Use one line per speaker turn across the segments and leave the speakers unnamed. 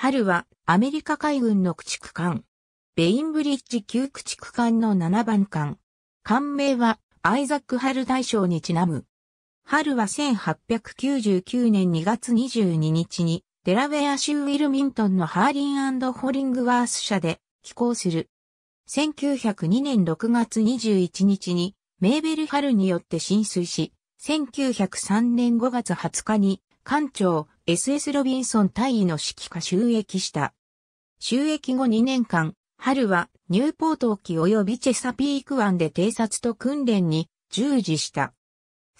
春はアメリカ海軍の駆逐艦。ベインブリッジ旧駆逐艦の7番艦。艦名はアイザック・ハル大将にちなむ。春は1899年2月22日にデラウェア州ウィルミントンのハーリンホリングワース社で寄港する。1902年6月21日にメーベル・ハルによって浸水し、1903年5月20日に艦長 SS ロビンソン大尉の指揮下収益した。収益後2年間、春はニューポート沖及びチェサピーク湾で偵察と訓練に従事した。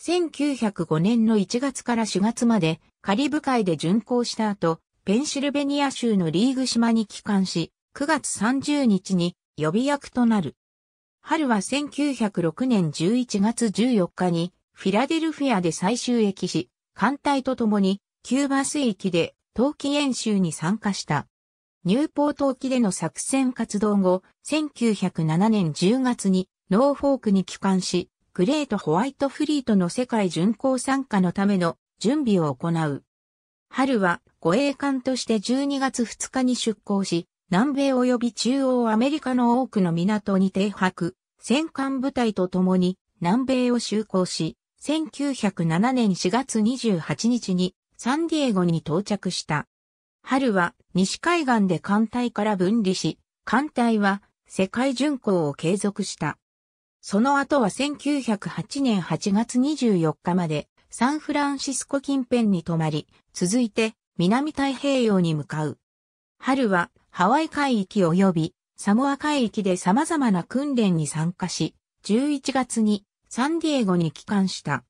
1905年の1月から4月までカリブ海で巡航した後、ペンシルベニア州のリーグ島に帰還し、9月30日に予備役となる。春は1906年11月14日にフィラデルフィアで再収益し、艦隊と共にキューバ水域で冬季演習に参加した。ニューポート沖での作戦活動後、1907年10月にノーフォークに帰還し、グレートホワイトフリートの世界巡航参加のための準備を行う。春は護衛艦として12月2日に出港し、南米及び中央アメリカの多くの港に停泊、戦艦部隊と共に南米を就航し、1907年4月28日にサンディエゴに到着した。春は西海岸で艦隊から分離し、艦隊は世界巡航を継続した。その後は1908年8月24日までサンフランシスコ近辺に泊まり、続いて南太平洋に向かう。春はハワイ海域及びサモア海域で様々な訓練に参加し、11月にサンディエゴに帰還した。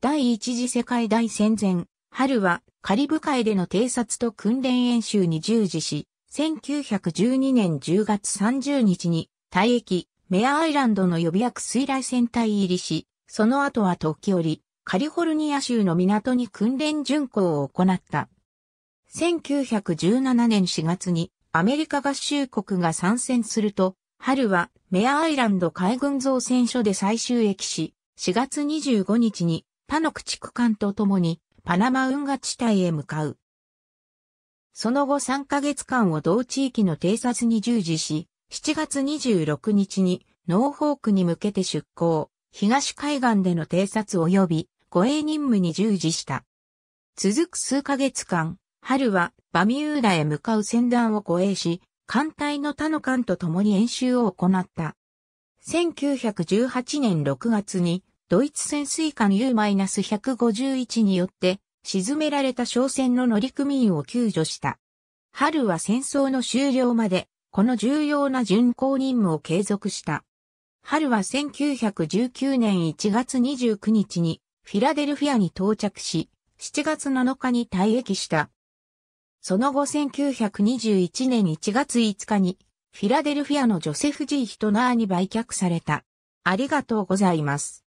第一次世界大戦前、春はカリブ海での偵察と訓練演習に従事し、1912年10月30日に退役、メアアイランドの予備役水雷戦隊入りし、その後は時折、カリフォルニア州の港に訓練巡航を行った。1917年4月にアメリカ合衆国が参戦すると、春はメアアイランド海軍造船所で最終駅し、4月25日に他の駆逐艦と共にパナマ運河地帯へ向かう。その後3ヶ月間を同地域の偵察に従事し、7月26日にノーホークに向けて出港、東海岸での偵察及び護衛任務に従事した。続く数ヶ月間、春はバミューダへ向かう船団を護衛し、艦隊の他の艦と共に演習を行った。1918年6月にドイツ潜水艦 U-151 によって沈められた商船の乗組員を救助した。春は戦争の終了まで、この重要な巡航任務を継続した。春は1919年1月29日にフィラデルフィアに到着し、7月7日に退役した。その後1921年1月5日にフィラデルフィアのジョセフ・ジー・ヒトナーに売却された。ありがとうございます。